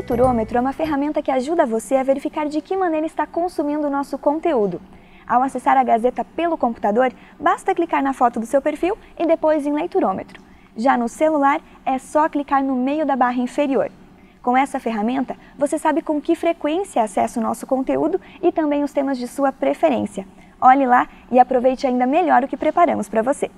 leiturômetro é uma ferramenta que ajuda você a verificar de que maneira está consumindo o nosso conteúdo. Ao acessar a Gazeta pelo computador, basta clicar na foto do seu perfil e depois em leiturômetro. Já no celular, é só clicar no meio da barra inferior. Com essa ferramenta, você sabe com que frequência acessa o nosso conteúdo e também os temas de sua preferência. Olhe lá e aproveite ainda melhor o que preparamos para você.